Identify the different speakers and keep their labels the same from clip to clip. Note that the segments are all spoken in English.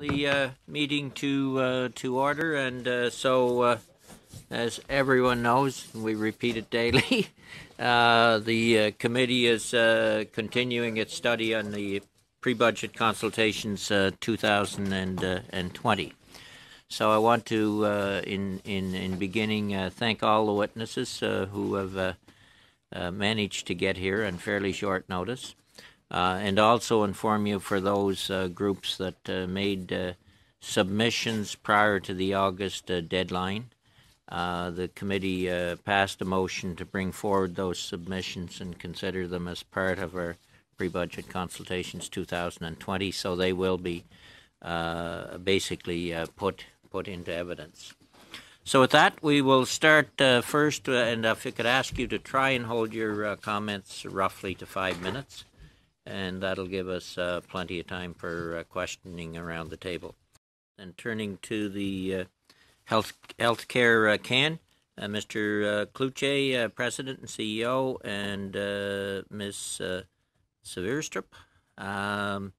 Speaker 1: The uh, meeting to uh, to order, and uh, so uh, as everyone knows, we repeat it daily. Uh, the uh, committee is continuing its study on the pre-budget consultations 2020. So I want to, in in in beginning, thank all the witnesses who have managed to get here on fairly short notice. Uh, and also inform you for those uh, groups that uh, made submissions prior to the August deadline. the committee passed a motion to bring forward those submissions and consider them as part of our pre-budget consultations 2020, so they will be uh, basically uh, put put into evidence. So with that, we will start uh, first, and if I could ask you to try and hold your comments roughly to five minutes and that'll give us uh, plenty of time for uh, questioning around the table. And turning to the uh, health healthcare uh, can, uh, Mr. Kluche, President and CEO, and Ms. Severstrup, um,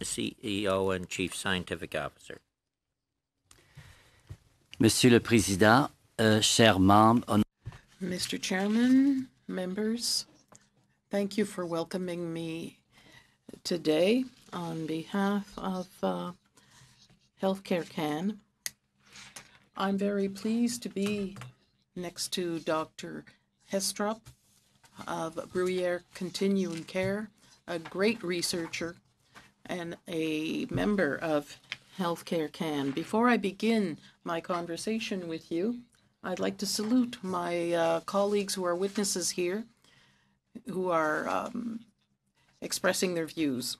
Speaker 1: CEO and Chief Scientific Officer.
Speaker 2: Monsieur le Président, uh, chers membres,
Speaker 3: Mr. Chairman, members, Thank you for welcoming me today on behalf of uh, Healthcare Can. I'm very pleased to be next to Dr. Hestrup of Bruyere Continuing Care, a great researcher and a member of Healthcare Can. Before I begin my conversation with you, I'd like to salute my uh, colleagues who are witnesses here who are um, expressing their views.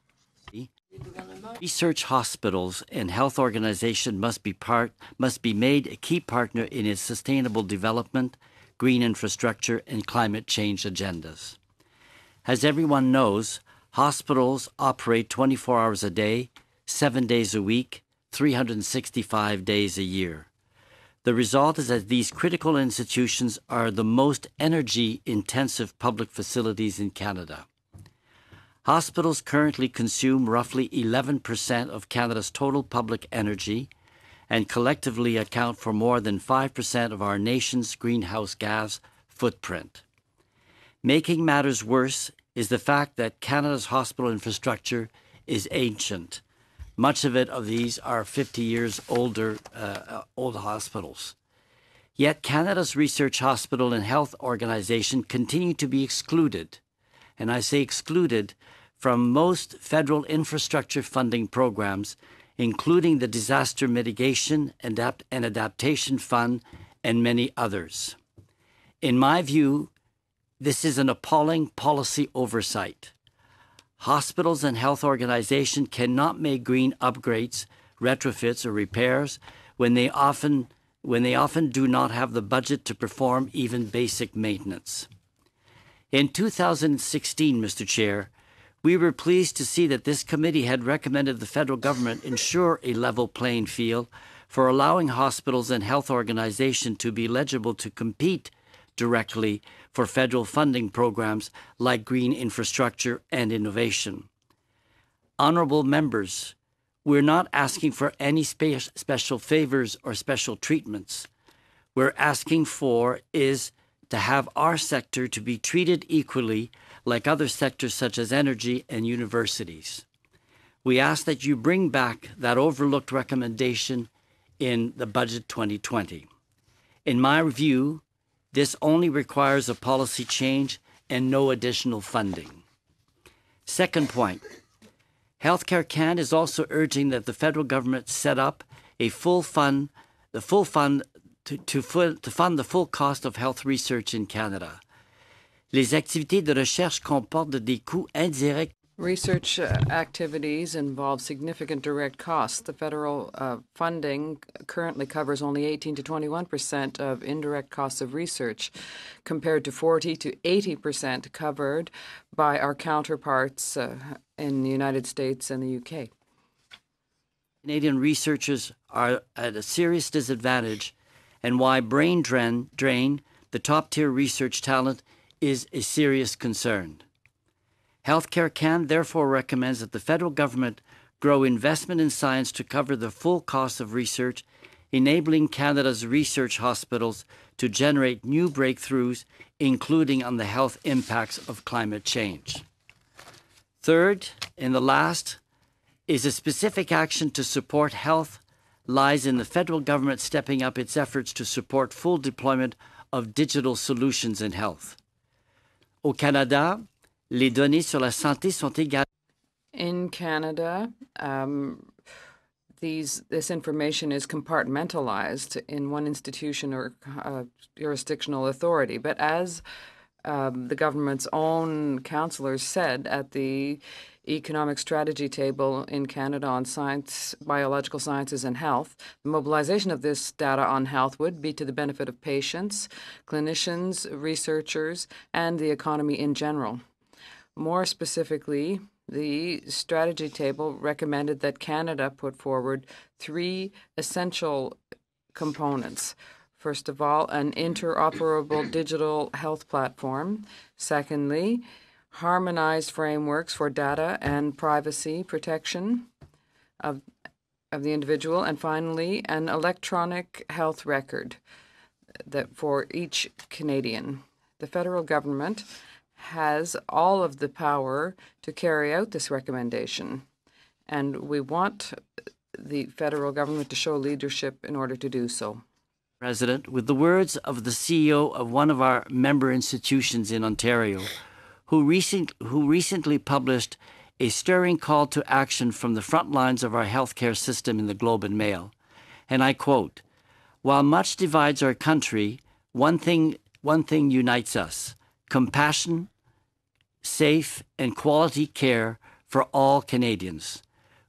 Speaker 2: Research hospitals and health organization must be part must be made a key partner in its sustainable development, green infrastructure, and climate change agendas. As everyone knows, hospitals operate 24 hours a day, 7 days a week, 365 days a year. The result is that these critical institutions are the most energy intensive public facilities in Canada. Hospitals currently consume roughly 11% of Canada's total public energy and collectively account for more than 5% of our nation's greenhouse gas footprint. Making matters worse is the fact that Canada's hospital infrastructure is ancient much of it of these are 50 years older uh, old hospitals. Yet Canada's Research Hospital and Health Organization continue to be excluded, and I say excluded from most federal infrastructure funding programs, including the Disaster Mitigation Adapt and Adaptation Fund and many others. In my view, this is an appalling policy oversight. Hospitals and health organizations cannot make green upgrades, retrofits, or repairs when they often when they often do not have the budget to perform even basic maintenance. In 2016, Mr. Chair, we were pleased to see that this committee had recommended the federal government ensure a level playing field for allowing hospitals and health organizations to be eligible to compete directly for federal funding programs like green infrastructure and innovation. Honorable members, we're not asking for any spe- special favors or special treatments. We're asking for is to have our sector to be treated equally like other sectors such as energy and universities. We ask that you bring back that overlooked recommendation in the budget 2020. In my review, this only requires a policy change and no additional funding. Second point Healthcare Can is also urging that the federal government set up a full fund, the full fund to, to, fund, to fund the full cost of health research in Canada.
Speaker 3: Les activités de recherche comportent des coûts indirects Research uh, activities involve significant direct costs. The federal uh, funding currently covers only 18 to 21 percent of indirect costs of research, compared to 40 to 80 percent covered by our counterparts uh, in the United States and the UK.
Speaker 2: Canadian researchers are at a serious disadvantage, and why brain drain, drain the top tier research talent, is a serious concern. Healthcare Can therefore recommends that the federal government grow investment in science to cover the full cost of research, enabling Canada's research hospitals to generate new breakthroughs, including on the health impacts of climate change. Third, and the last, is a specific action to support health lies in the federal government stepping up its efforts to support full deployment of digital solutions in health. Au Canada, les données sur la santé sont égales.
Speaker 3: In Canada, um, these, this information is compartmentalized in one institution or uh, jurisdictional authority. But as um, the government's own counselors said at the economic strategy table in Canada on science, biological sciences, and health. The mobilization of this data on health would be to the benefit of patients, clinicians, researchers, and the economy in general. More specifically, the strategy table recommended that Canada put forward three essential components. First of all, an interoperable digital health platform. Secondly, harmonized frameworks for data and privacy protection of, of the individual. And finally, an electronic health record that for each Canadian. The federal government has all of the power to carry out this recommendation. And we want the federal government to show leadership in order to do so.
Speaker 2: President, with the words of the CEO of one of our member institutions in Ontario, who, recent, who recently published a stirring call to action from the front lines of our healthcare system in the Globe and Mail. And I quote, while much divides our country, one thing, one thing unites us compassion, safe, and quality care for all Canadians.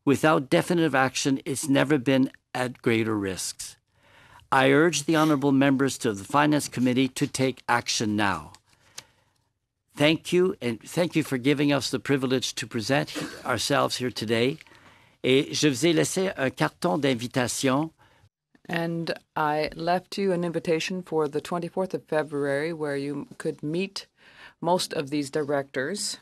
Speaker 2: Without definitive action, it's never been at greater risks. I urge the honourable members of the Finance Committee to take action now. Thank you, and thank you for giving us the privilege to present ourselves here today. Et je vous ai laissé un carton d'invitation.
Speaker 3: And I left you an invitation for the 24th of February where you could meet most of these directors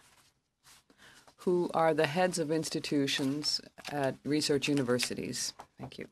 Speaker 3: who are the heads of institutions at research universities. Thank you.